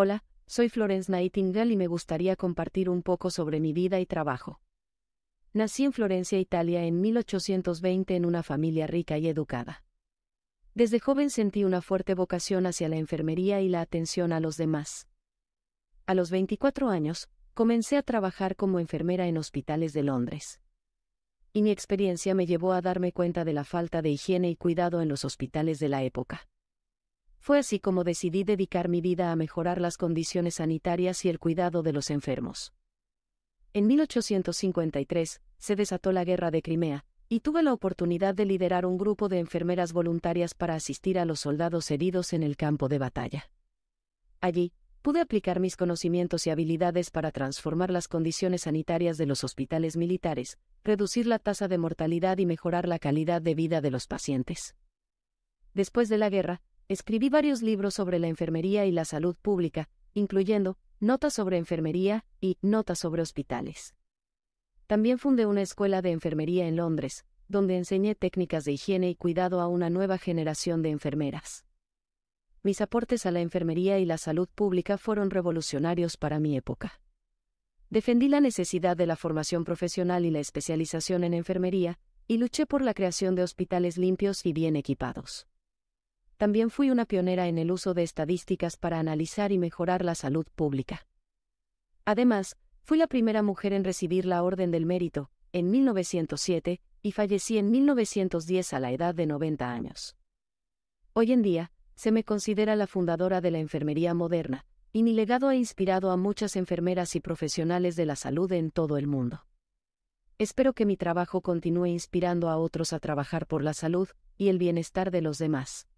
Hola, soy Florence Nightingale y me gustaría compartir un poco sobre mi vida y trabajo. Nací en Florencia, Italia, en 1820 en una familia rica y educada. Desde joven sentí una fuerte vocación hacia la enfermería y la atención a los demás. A los 24 años, comencé a trabajar como enfermera en hospitales de Londres. Y mi experiencia me llevó a darme cuenta de la falta de higiene y cuidado en los hospitales de la época. Fue así como decidí dedicar mi vida a mejorar las condiciones sanitarias y el cuidado de los enfermos. En 1853, se desató la Guerra de Crimea, y tuve la oportunidad de liderar un grupo de enfermeras voluntarias para asistir a los soldados heridos en el campo de batalla. Allí, pude aplicar mis conocimientos y habilidades para transformar las condiciones sanitarias de los hospitales militares, reducir la tasa de mortalidad y mejorar la calidad de vida de los pacientes. Después de la guerra, Escribí varios libros sobre la enfermería y la salud pública, incluyendo Notas sobre enfermería y Notas sobre hospitales. También fundé una escuela de enfermería en Londres, donde enseñé técnicas de higiene y cuidado a una nueva generación de enfermeras. Mis aportes a la enfermería y la salud pública fueron revolucionarios para mi época. Defendí la necesidad de la formación profesional y la especialización en enfermería, y luché por la creación de hospitales limpios y bien equipados también fui una pionera en el uso de estadísticas para analizar y mejorar la salud pública. Además, fui la primera mujer en recibir la Orden del Mérito, en 1907, y fallecí en 1910 a la edad de 90 años. Hoy en día, se me considera la fundadora de la enfermería moderna, y mi legado ha inspirado a muchas enfermeras y profesionales de la salud en todo el mundo. Espero que mi trabajo continúe inspirando a otros a trabajar por la salud y el bienestar de los demás.